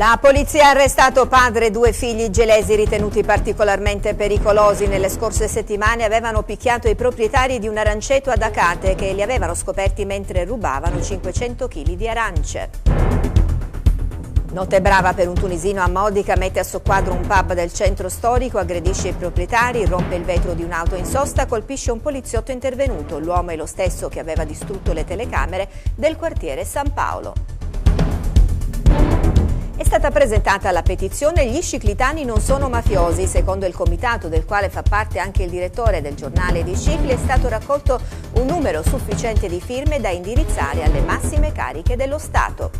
La polizia ha arrestato padre e due figli gelesi ritenuti particolarmente pericolosi. Nelle scorse settimane avevano picchiato i proprietari di un aranceto ad Acate che li avevano scoperti mentre rubavano 500 kg di arance. Notte brava per un tunisino a Modica, mette a soqquadro un pub del centro storico, aggredisce i proprietari, rompe il vetro di un'auto in sosta, colpisce un poliziotto intervenuto. L'uomo è lo stesso che aveva distrutto le telecamere del quartiere San Paolo. È stata presentata la petizione Gli ciclitani non sono mafiosi. Secondo il comitato del quale fa parte anche il direttore del giornale di cicli è stato raccolto un numero sufficiente di firme da indirizzare alle massime cariche dello Stato.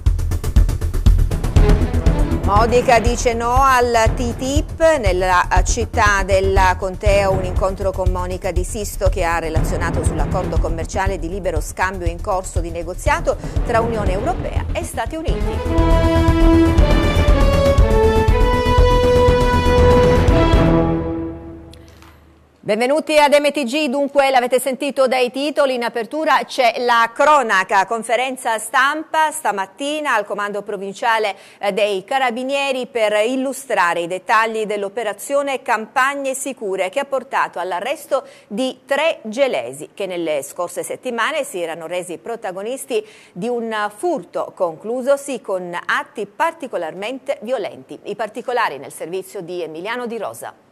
Modica dice no al TTIP nella eh, città della Contea, un incontro con Monica Di Sisto che ha relazionato sull'accordo commerciale di libero scambio in corso di negoziato tra Unione Europea e Stati Uniti. Benvenuti ad MTG, dunque l'avete sentito dai titoli, in apertura c'è la cronaca, conferenza stampa stamattina al comando provinciale eh, dei Carabinieri per illustrare i dettagli dell'operazione Campagne Sicure che ha portato all'arresto di tre gelesi che nelle scorse settimane si erano resi protagonisti di un furto conclusosi con atti particolarmente violenti. I particolari nel servizio di Emiliano Di Rosa.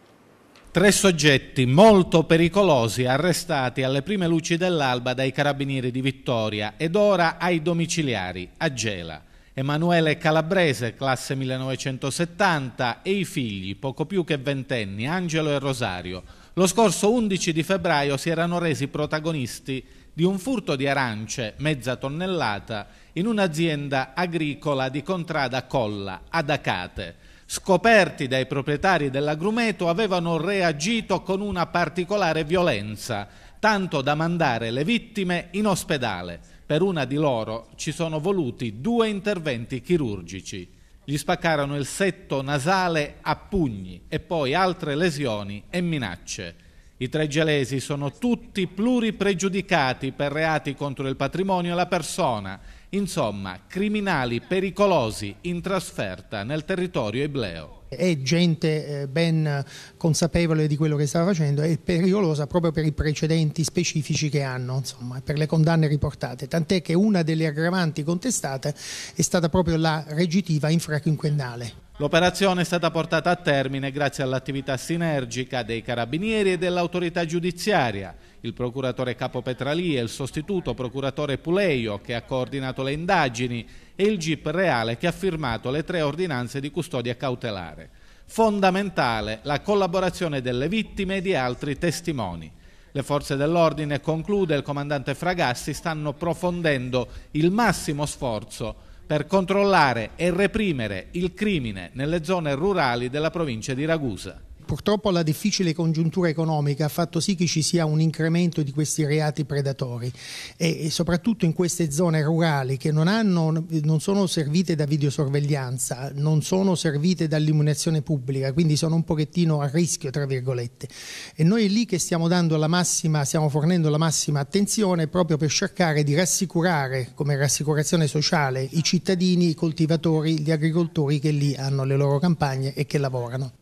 Tre soggetti molto pericolosi arrestati alle prime luci dell'alba dai carabinieri di Vittoria ed ora ai domiciliari a Gela. Emanuele Calabrese, classe 1970, e i figli, poco più che ventenni, Angelo e Rosario, lo scorso 11 di febbraio si erano resi protagonisti di un furto di arance, mezza tonnellata, in un'azienda agricola di Contrada Colla, ad Acate scoperti dai proprietari dell'agrumeto, avevano reagito con una particolare violenza, tanto da mandare le vittime in ospedale. Per una di loro ci sono voluti due interventi chirurgici. Gli spaccarono il setto nasale a pugni e poi altre lesioni e minacce. I tre gelesi sono tutti pluripregiudicati per reati contro il patrimonio e la persona Insomma, criminali pericolosi in trasferta nel territorio ebleo è gente eh, ben consapevole di quello che stava facendo e pericolosa proprio per i precedenti specifici che hanno, insomma, per le condanne riportate, tant'è che una delle aggravanti contestate è stata proprio la regitiva infraquinquennale. L'operazione è stata portata a termine grazie all'attività sinergica dei carabinieri e dell'autorità giudiziaria, il procuratore capo Petralì e il sostituto procuratore Puleio che ha coordinato le indagini e il GIP Reale che ha firmato le tre ordinanze di custodia cautelare. Fondamentale la collaborazione delle vittime e di altri testimoni. Le forze dell'ordine, conclude il comandante Fragassi, stanno profondendo il massimo sforzo per controllare e reprimere il crimine nelle zone rurali della provincia di Ragusa. Purtroppo la difficile congiuntura economica ha fatto sì che ci sia un incremento di questi reati predatori e, e soprattutto in queste zone rurali che non, hanno, non sono servite da videosorveglianza, non sono servite dall'immunizzazione pubblica, quindi sono un pochettino a rischio, tra virgolette. E noi è lì che stiamo, massima, stiamo fornendo la massima attenzione proprio per cercare di rassicurare, come rassicurazione sociale, i cittadini, i coltivatori, gli agricoltori che lì hanno le loro campagne e che lavorano.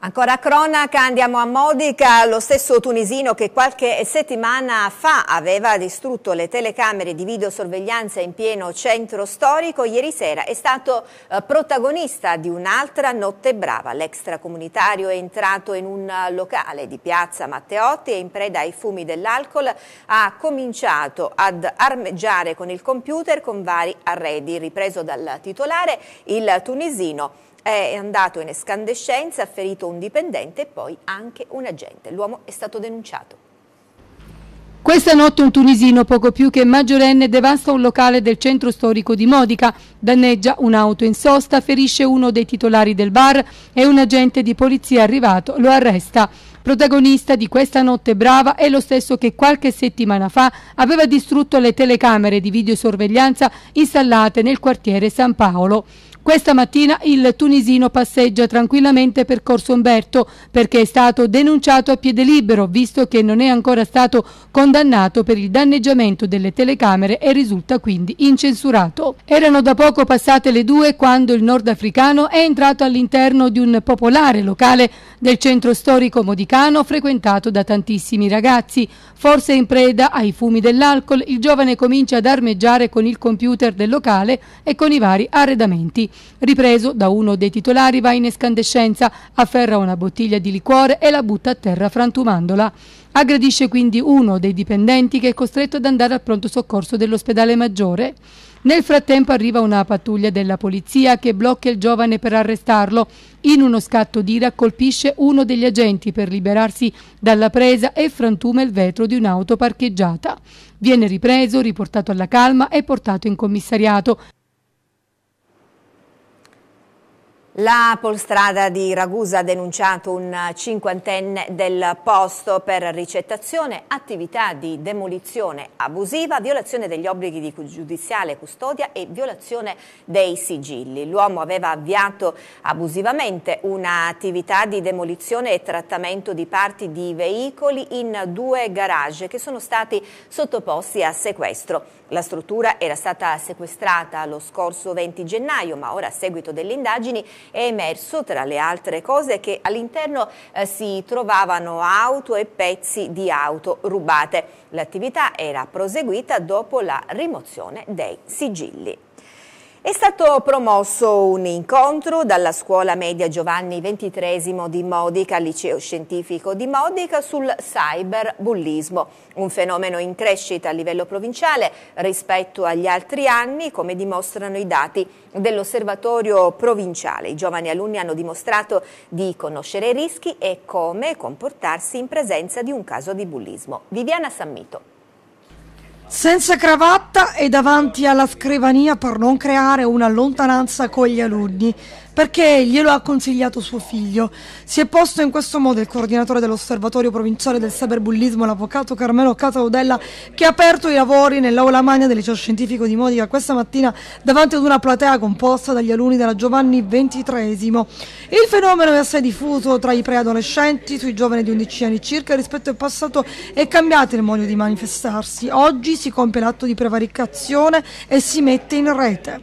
Ancora cronaca andiamo a Modica, lo stesso tunisino che qualche settimana fa aveva distrutto le telecamere di videosorveglianza in pieno centro storico, ieri sera è stato eh, protagonista di un'altra notte brava. L'extracomunitario è entrato in un locale di piazza Matteotti e in preda ai fumi dell'alcol ha cominciato ad armeggiare con il computer con vari arredi. Ripreso dal titolare, il tunisino è andato in escandescenza, ha ferito un dipendente e poi anche un agente. L'uomo è stato denunciato. Questa notte un tunisino poco più che maggiorenne devasta un locale del centro storico di Modica, danneggia un'auto in sosta, ferisce uno dei titolari del bar e un agente di polizia arrivato lo arresta. Protagonista di questa notte brava è lo stesso che qualche settimana fa aveva distrutto le telecamere di videosorveglianza installate nel quartiere San Paolo. Questa mattina il tunisino passeggia tranquillamente per Corso Umberto perché è stato denunciato a piede libero, visto che non è ancora stato condannato per il danneggiamento delle telecamere e risulta quindi incensurato. Erano da poco passate le due quando il nordafricano è entrato all'interno di un popolare locale del centro storico modicano frequentato da tantissimi ragazzi. Forse in preda ai fumi dell'alcol, il giovane comincia ad armeggiare con il computer del locale e con i vari arredamenti. Ripreso da uno dei titolari va in escandescenza, afferra una bottiglia di liquore e la butta a terra frantumandola. Aggredisce quindi uno dei dipendenti che è costretto ad andare al pronto soccorso dell'ospedale maggiore. Nel frattempo arriva una pattuglia della polizia che blocca il giovane per arrestarlo. In uno scatto d'ira colpisce uno degli agenti per liberarsi dalla presa e frantuma il vetro di un'auto parcheggiata. Viene ripreso, riportato alla calma e portato in commissariato. La Polstrada di Ragusa ha denunciato un cinquantenne del posto per ricettazione, attività di demolizione abusiva, violazione degli obblighi di giudiziale custodia e violazione dei sigilli. L'uomo aveva avviato abusivamente un'attività di demolizione e trattamento di parti di veicoli in due garage che sono stati sottoposti a sequestro. La struttura era stata sequestrata lo scorso 20 gennaio, ma ora a seguito delle indagini è emerso tra le altre cose che all'interno eh, si trovavano auto e pezzi di auto rubate. L'attività era proseguita dopo la rimozione dei sigilli. È stato promosso un incontro dalla scuola media Giovanni XXIII di Modica al liceo scientifico di Modica sul cyberbullismo, un fenomeno in crescita a livello provinciale rispetto agli altri anni come dimostrano i dati dell'osservatorio provinciale. I giovani alunni hanno dimostrato di conoscere i rischi e come comportarsi in presenza di un caso di bullismo. Viviana Sammito. Senza cravatta e davanti alla scrivania per non creare una lontananza con gli alunni perché glielo ha consigliato suo figlio. Si è posto in questo modo il coordinatore dell'osservatorio provinciale del cyberbullismo, l'avvocato Carmelo Casaudella, che ha aperto i lavori nell'aula magna del liceo scientifico di Modica questa mattina davanti ad una platea composta dagli alunni della Giovanni XXIII. Il fenomeno è assai diffuso tra i preadolescenti, sui giovani di 11 anni circa, rispetto al passato è cambiato il modo di manifestarsi. Oggi si compie l'atto di prevaricazione e si mette in rete.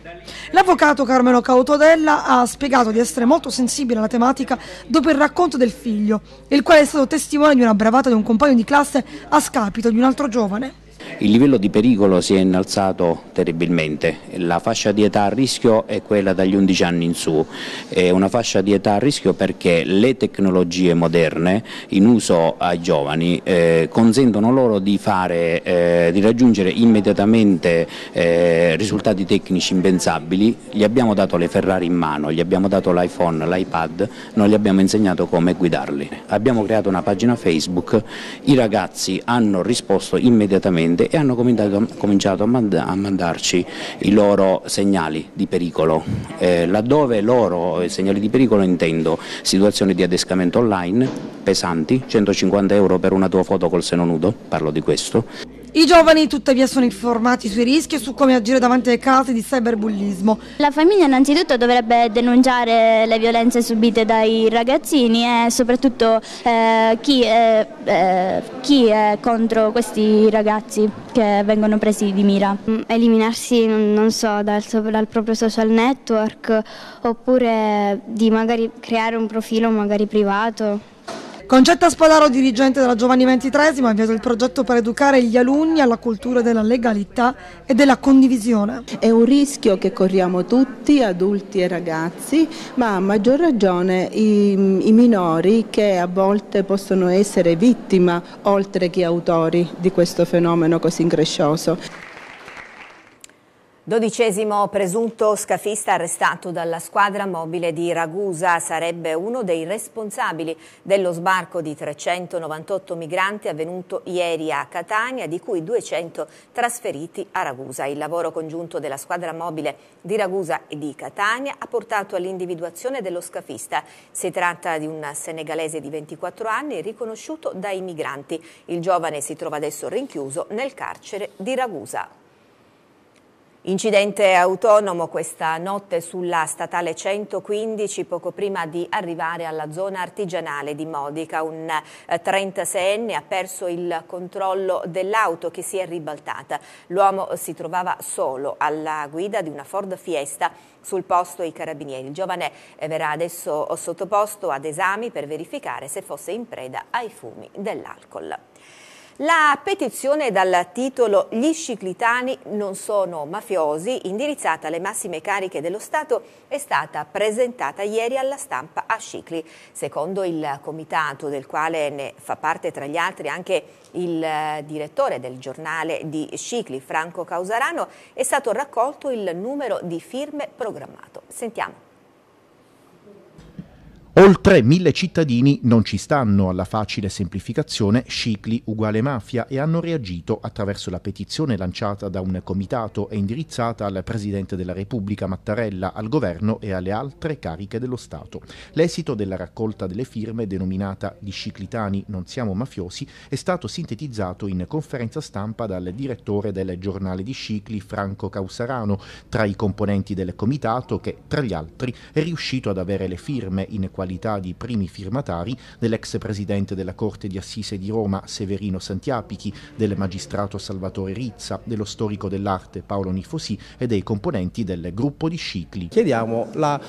L'avvocato Carmelo Cautodella ha spiegato spiegato di essere molto sensibile alla tematica dopo il racconto del figlio, il quale è stato testimone di una bravata di un compagno di classe a scapito di un altro giovane. Il livello di pericolo si è innalzato terribilmente, la fascia di età a rischio è quella dagli 11 anni in su, è una fascia di età a rischio perché le tecnologie moderne in uso ai giovani eh, consentono loro di, fare, eh, di raggiungere immediatamente eh, risultati tecnici impensabili, gli abbiamo dato le Ferrari in mano, gli abbiamo dato l'iPhone, l'iPad, non gli abbiamo insegnato come guidarli. Abbiamo creato una pagina Facebook, i ragazzi hanno risposto immediatamente grande e hanno cominciato a, mand a mandarci i loro segnali di pericolo, eh, laddove loro eh, segnali di pericolo intendo situazioni di adescamento online pesanti, 150 euro per una tua foto col seno nudo, parlo di questo. I giovani tuttavia sono informati sui rischi e su come agire davanti alle casi di cyberbullismo. La famiglia innanzitutto dovrebbe denunciare le violenze subite dai ragazzini e soprattutto eh, chi, è, eh, eh, chi, è contro questi ragazzi che vengono presi di mira. Mm, eliminarsi, non so, dal, dal proprio social network oppure di magari creare un profilo magari privato. Concetta Spadaro, dirigente della Giovanni XXIII, ha avviato il progetto per educare gli alunni alla cultura della legalità e della condivisione. È un rischio che corriamo tutti, adulti e ragazzi, ma a maggior ragione i, i minori che a volte possono essere vittima oltre che autori di questo fenomeno così increscioso. Dodicesimo presunto scafista arrestato dalla squadra mobile di Ragusa sarebbe uno dei responsabili dello sbarco di 398 migranti avvenuto ieri a Catania, di cui 200 trasferiti a Ragusa. Il lavoro congiunto della squadra mobile di Ragusa e di Catania ha portato all'individuazione dello scafista. Si tratta di un senegalese di 24 anni riconosciuto dai migranti. Il giovane si trova adesso rinchiuso nel carcere di Ragusa. Incidente autonomo questa notte sulla statale 115 poco prima di arrivare alla zona artigianale di Modica. Un 36enne eh, ha perso il controllo dell'auto che si è ribaltata. L'uomo si trovava solo alla guida di una Ford Fiesta sul posto i carabinieri. Il giovane eh, verrà adesso sottoposto ad esami per verificare se fosse in preda ai fumi dell'alcol. La petizione dal titolo Gli sciclitani non sono mafiosi, indirizzata alle massime cariche dello Stato, è stata presentata ieri alla stampa a Scicli. Secondo il comitato, del quale ne fa parte tra gli altri anche il eh, direttore del giornale di Scicli, Franco Causarano, è stato raccolto il numero di firme programmato. Sentiamo. Oltre mille cittadini non ci stanno alla facile semplificazione cicli uguale mafia e hanno reagito attraverso la petizione lanciata da un comitato e indirizzata al Presidente della Repubblica Mattarella, al Governo e alle altre cariche dello Stato. L'esito della raccolta delle firme denominata Di Ciclitani non siamo mafiosi è stato sintetizzato in conferenza stampa dal direttore del giornale di Cicli Franco Causarano, tra i componenti del comitato che, tra gli altri, è riuscito ad avere le firme in qualità qualità di primi firmatari dell'ex presidente della Corte di Assise di Roma Severino Santiapichi, del magistrato Salvatore Rizza, dello storico dell'arte Paolo Nifosi e dei componenti del gruppo di Scicli. Chiediamo la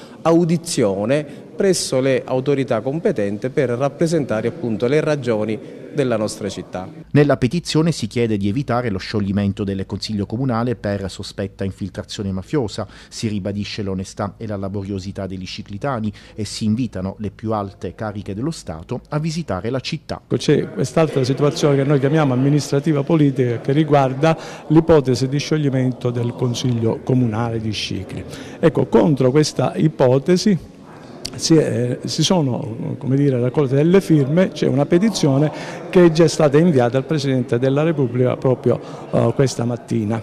presso le autorità competenti per rappresentare appunto le ragioni della nostra città. Nella petizione si chiede di evitare lo scioglimento del Consiglio Comunale per sospetta infiltrazione mafiosa, si ribadisce l'onestà e la laboriosità degli ciclitani e si invitano le più alte cariche dello Stato a visitare la città. Ecco, c'è quest'altra situazione che noi chiamiamo amministrativa politica che riguarda l'ipotesi di scioglimento del Consiglio Comunale di Scicli. Ecco, contro questa ipotesi si, è, si sono dire, raccolte delle firme, c'è una petizione che è già stata inviata al Presidente della Repubblica proprio uh, questa mattina.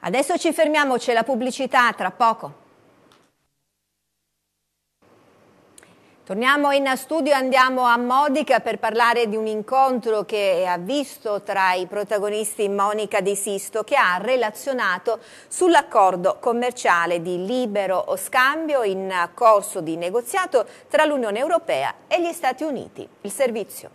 Adesso ci fermiamo, c'è la pubblicità, tra poco. Torniamo in studio andiamo a Modica per parlare di un incontro che ha visto tra i protagonisti Monica Di Sisto che ha relazionato sull'accordo commerciale di libero scambio in corso di negoziato tra l'Unione Europea e gli Stati Uniti. Il servizio.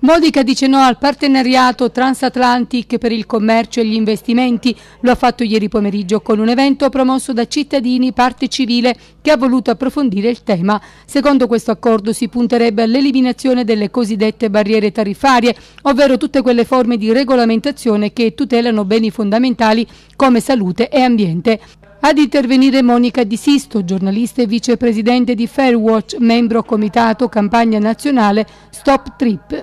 Modica dice no al partenariato Transatlantic per il commercio e gli investimenti. Lo ha fatto ieri pomeriggio con un evento promosso da cittadini, parte civile, che ha voluto approfondire il tema. Secondo questo accordo si punterebbe all'eliminazione delle cosiddette barriere tariffarie, ovvero tutte quelle forme di regolamentazione che tutelano beni fondamentali come salute e ambiente. Ad intervenire Monica Di Sisto, giornalista e vicepresidente di Fairwatch, membro comitato campagna nazionale Stop Trip.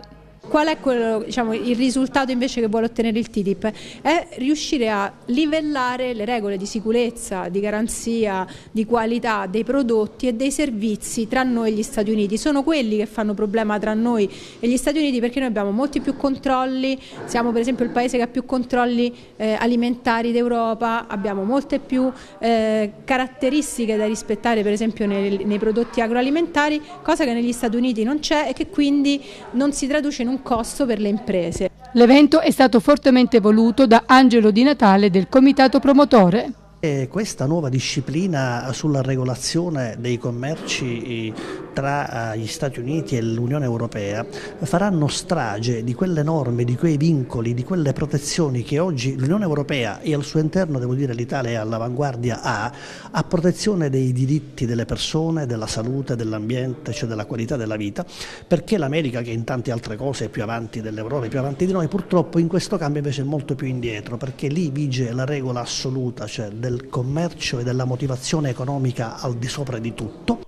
Qual è quello, diciamo, il risultato invece che vuole ottenere il TTIP? È riuscire a livellare le regole di sicurezza, di garanzia, di qualità dei prodotti e dei servizi tra noi e gli Stati Uniti. Sono quelli che fanno problema tra noi e gli Stati Uniti perché noi abbiamo molti più controlli, siamo per esempio il paese che ha più controlli eh, alimentari d'Europa, abbiamo molte più eh, caratteristiche da rispettare per esempio nei, nei prodotti agroalimentari, cosa che negli Stati Uniti non c'è e che quindi non si traduce in un costo per le imprese. L'evento è stato fortemente voluto da Angelo Di Natale del comitato promotore. E questa nuova disciplina sulla regolazione dei commerci eh, tra eh, gli Stati Uniti e l'Unione Europea faranno strage di quelle norme, di quei vincoli, di quelle protezioni che oggi l'Unione Europea e al suo interno, devo dire, l'Italia è all'avanguardia ha a protezione dei diritti delle persone, della salute, dell'ambiente, cioè della qualità della vita, perché l'America che in tante altre cose è più avanti dell'Europa, è più avanti di noi, purtroppo in questo cambio invece è molto più indietro, perché lì vige la regola assoluta, cioè del del commercio e della motivazione economica al di sopra di tutto.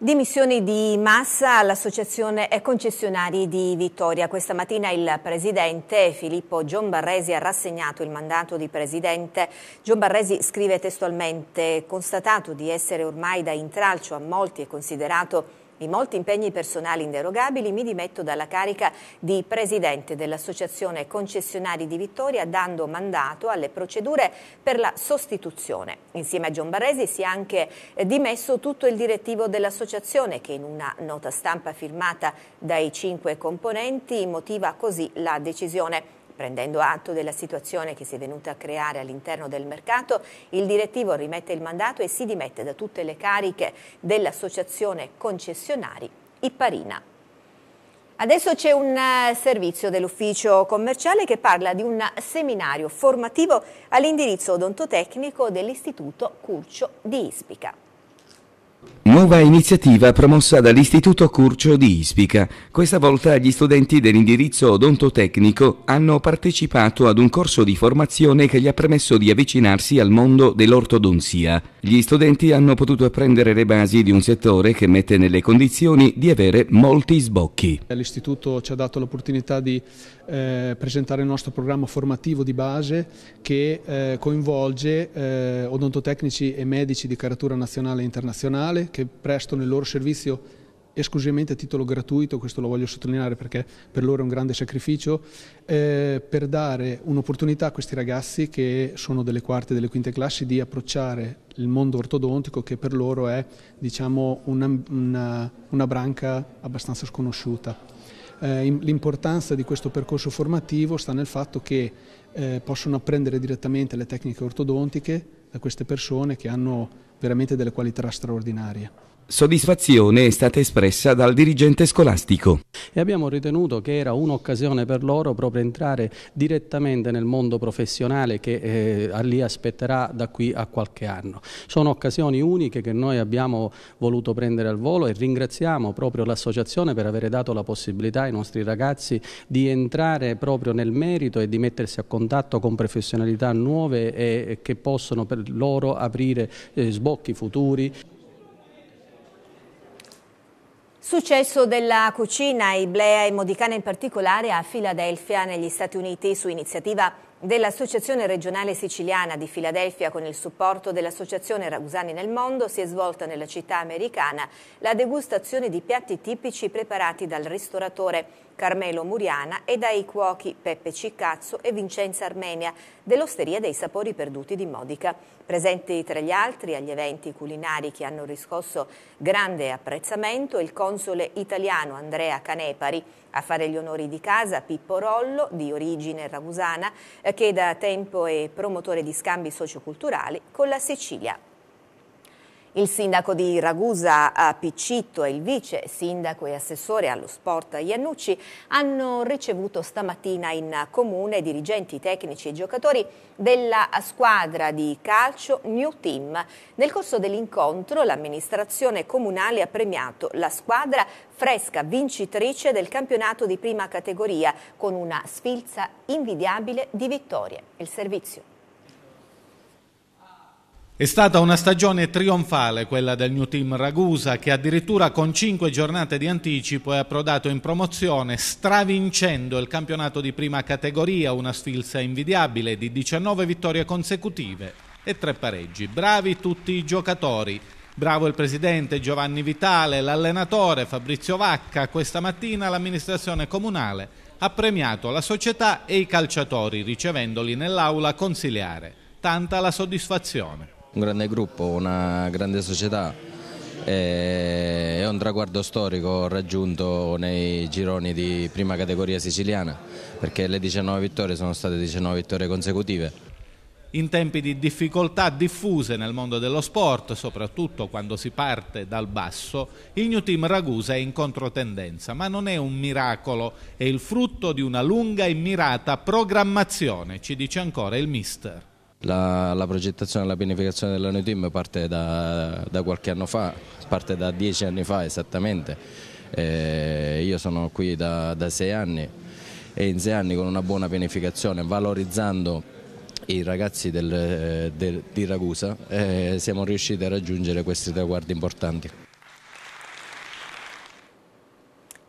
Dimissioni di massa all'Associazione Concessionari di Vittoria. Questa mattina il presidente Filippo Giombarresi ha rassegnato il mandato di presidente. Giombarresi scrive testualmente: Constatato di essere ormai da intralcio a molti e considerato di molti impegni personali inderogabili mi dimetto dalla carica di presidente dell'Associazione Concessionari di Vittoria dando mandato alle procedure per la sostituzione. Insieme a John Barresi si è anche eh, dimesso tutto il direttivo dell'associazione che in una nota stampa firmata dai cinque componenti motiva così la decisione. Prendendo atto della situazione che si è venuta a creare all'interno del mercato, il direttivo rimette il mandato e si dimette da tutte le cariche dell'associazione concessionari Ipparina. Adesso c'è un eh, servizio dell'ufficio commerciale che parla di un seminario formativo all'indirizzo odontotecnico dell'Istituto Curcio di Ispica. Nuova iniziativa promossa dall'Istituto Curcio di Ispica. Questa volta gli studenti dell'indirizzo odontotecnico hanno partecipato ad un corso di formazione che gli ha permesso di avvicinarsi al mondo dell'ortodonzia. Gli studenti hanno potuto apprendere le basi di un settore che mette nelle condizioni di avere molti sbocchi. L'Istituto ci ha dato l'opportunità di eh, presentare il nostro programma formativo di base che eh, coinvolge eh, odontotecnici e medici di caratura nazionale e internazionale nazionale che prestano il loro servizio esclusivamente a titolo gratuito, questo lo voglio sottolineare perché per loro è un grande sacrificio, eh, per dare un'opportunità a questi ragazzi che sono delle quarte e delle quinte classi di approcciare il mondo ortodontico che per loro è diciamo, una, una, una branca abbastanza sconosciuta. Eh, l'importanza di questo percorso formativo sta nel fatto che eh, possono apprendere direttamente le tecniche ortodontiche da queste persone che hanno veramente delle qualità straordinarie. Soddisfazione è stata espressa dal dirigente scolastico. E abbiamo ritenuto che era un'occasione per loro proprio entrare direttamente nel mondo professionale che eh, li aspetterà da qui a qualche anno. Sono occasioni uniche che noi abbiamo voluto prendere al volo e ringraziamo proprio l'associazione per aver dato la possibilità ai nostri ragazzi di entrare proprio nel merito e di mettersi a contatto con professionalità nuove e, che possono per loro aprire eh, sbocchi futuri. Successo della cucina Iblea e Modicana in particolare a Filadelfia negli Stati Uniti su iniziativa dell'Associazione regionale siciliana di Filadelfia con il supporto dell'Associazione Ragusani nel mondo si è svolta nella città americana la degustazione di piatti tipici preparati dal ristoratore Carmelo Muriana e dai cuochi Peppe Ciccazzo e Vincenza Armenia dell'Osteria dei Sapori Perduti di Modica. Presenti tra gli altri agli eventi culinari che hanno riscosso grande apprezzamento il console italiano Andrea Canepari a fare gli onori di casa Pippo Rollo, di origine ragusana, eh, che da tempo è promotore di scambi socioculturali con la Sicilia. Il sindaco di Ragusa eh, Piccitto e il vice sindaco e assessore allo sport Iannucci hanno ricevuto stamattina in comune dirigenti tecnici e giocatori della squadra di calcio New Team. Nel corso dell'incontro l'amministrazione comunale ha premiato la squadra fresca vincitrice del campionato di prima categoria con una sfilza invidiabile di vittorie. Il servizio. È stata una stagione trionfale quella del New Team Ragusa che addirittura con 5 giornate di anticipo è approdato in promozione stravincendo il campionato di prima categoria, una sfilza invidiabile di 19 vittorie consecutive e 3 pareggi. Bravi tutti i giocatori, bravo il presidente Giovanni Vitale, l'allenatore Fabrizio Vacca, questa mattina l'amministrazione comunale ha premiato la società e i calciatori ricevendoli nell'aula consiliare. Tanta la soddisfazione un grande gruppo, una grande società è un traguardo storico raggiunto nei gironi di prima categoria siciliana perché le 19 vittorie sono state 19 vittorie consecutive. In tempi di difficoltà diffuse nel mondo dello sport, soprattutto quando si parte dal basso, il New Team Ragusa è in controtendenza, ma non è un miracolo, è il frutto di una lunga e mirata programmazione, ci dice ancora il mister. La, la progettazione e la pianificazione della New Team parte da, da qualche anno fa, parte da dieci anni fa esattamente. Eh, io sono qui da, da sei anni e in sei anni con una buona pianificazione, valorizzando i ragazzi del, eh, del, di Ragusa, eh, siamo riusciti a raggiungere questi traguardi importanti.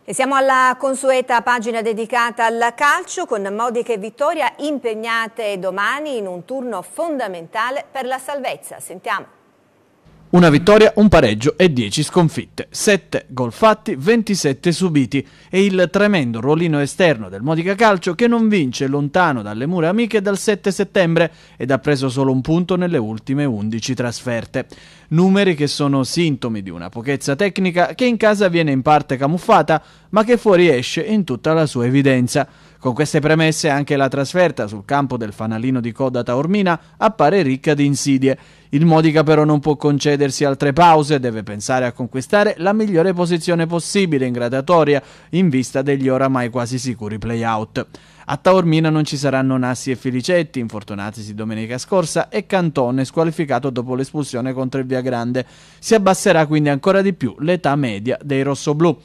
E siamo alla consueta pagina dedicata al calcio con Modica e Vittoria impegnate domani in un turno fondamentale per la salvezza. Sentiamo. Una vittoria, un pareggio e 10 sconfitte, 7 gol fatti, 27 subiti e il tremendo rollino esterno del Modica Calcio che non vince lontano dalle mura amiche dal 7 settembre ed ha preso solo un punto nelle ultime 11 trasferte numeri che sono sintomi di una pochezza tecnica che in casa viene in parte camuffata, ma che fuoriesce in tutta la sua evidenza. Con queste premesse anche la trasferta sul campo del fanalino di coda taormina appare ricca di insidie. Il Modica però non può concedersi altre pause, deve pensare a conquistare la migliore posizione possibile in gradatoria in vista degli oramai quasi sicuri play-out. A Taormina non ci saranno Nassi e Felicetti, infortunatisi domenica scorsa, e Cantone, squalificato dopo l'espulsione contro il Via Grande. Si abbasserà quindi ancora di più l'età media dei rossoblù.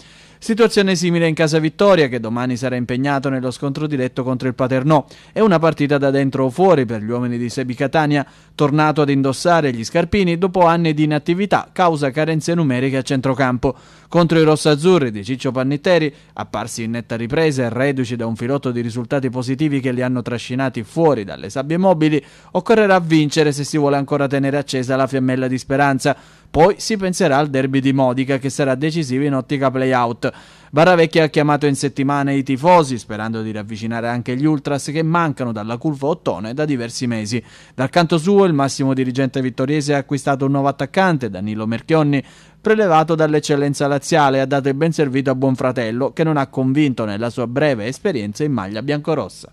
Situazione simile in casa Vittoria che domani sarà impegnato nello scontro diretto contro il Paternò. È una partita da dentro o fuori per gli uomini di Sebi Catania, tornato ad indossare gli scarpini dopo anni di inattività causa carenze numeriche a centrocampo. Contro i rossazzurri di Ciccio Pannitteri, apparsi in netta ripresa e reduci da un filotto di risultati positivi che li hanno trascinati fuori dalle sabbie mobili, occorrerà vincere se si vuole ancora tenere accesa la fiammella di speranza. Poi si penserà al derby di Modica che sarà decisivo in ottica playout. Barravecchia ha chiamato in settimana i tifosi, sperando di ravvicinare anche gli ultras che mancano dalla curva ottone da diversi mesi. Dal canto suo, il massimo dirigente vittoriese ha acquistato un nuovo attaccante, Danilo Merchionni, prelevato dall'eccellenza laziale e ha dato il ben servito a Buonfratello, che non ha convinto nella sua breve esperienza in maglia biancorossa.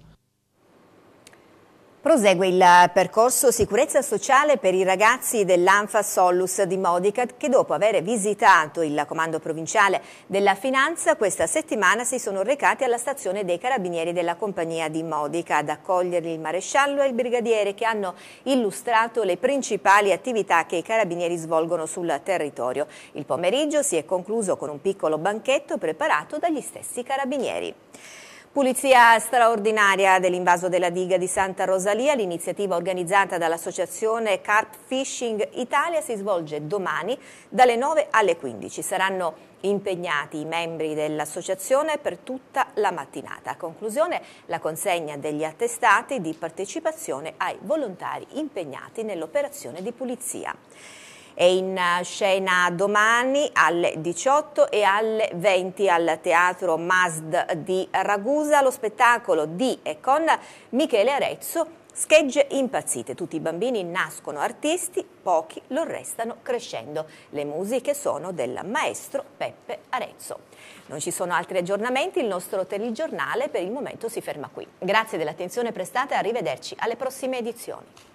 Prosegue il eh, percorso sicurezza sociale per i ragazzi dell'Anfa Solus di Modica che dopo aver visitato il comando provinciale della finanza questa settimana si sono recati alla stazione dei carabinieri della compagnia di Modica ad accoglierli il maresciallo e il brigadiere che hanno illustrato le principali attività che i carabinieri svolgono sul territorio. Il pomeriggio si è concluso con un piccolo banchetto preparato dagli stessi carabinieri. Pulizia straordinaria dell'invaso della diga di Santa Rosalia, l'iniziativa organizzata dall'associazione Carp Fishing Italia si svolge domani dalle 9 alle 15. Saranno impegnati i membri dell'associazione per tutta la mattinata. A conclusione la consegna degli attestati di partecipazione ai volontari impegnati nell'operazione di pulizia. È in eh, scena domani alle 18 e alle 20 al Teatro Masd di Ragusa lo spettacolo di e con Michele Arezzo Schegge impazzite, tutti i bambini nascono artisti, pochi lo restano crescendo. Le musiche sono del maestro Peppe Arezzo. Non ci sono altri aggiornamenti, il nostro telegiornale per il momento si ferma qui. Grazie dell'attenzione prestata e arrivederci alle prossime edizioni.